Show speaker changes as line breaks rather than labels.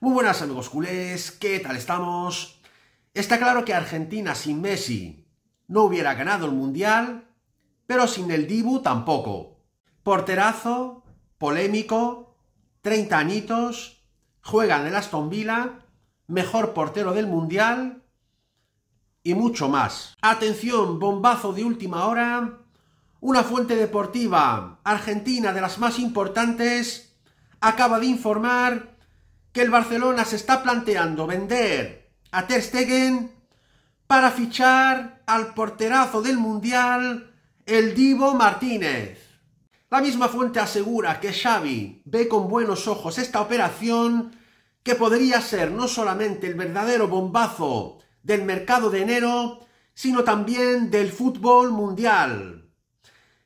Muy buenas amigos culés, ¿qué tal estamos? Está claro que Argentina sin Messi no hubiera ganado el Mundial, pero sin el Dibu tampoco. Porterazo, polémico, 30 anitos, juega en el Aston Villa, mejor portero del Mundial y mucho más. Atención, bombazo de última hora una fuente deportiva argentina de las más importantes acaba de informar que el Barcelona se está planteando vender a Ter Stegen para fichar al porterazo del Mundial, el Divo Martínez. La misma fuente asegura que Xavi ve con buenos ojos esta operación que podría ser no solamente el verdadero bombazo del mercado de enero, sino también del fútbol mundial.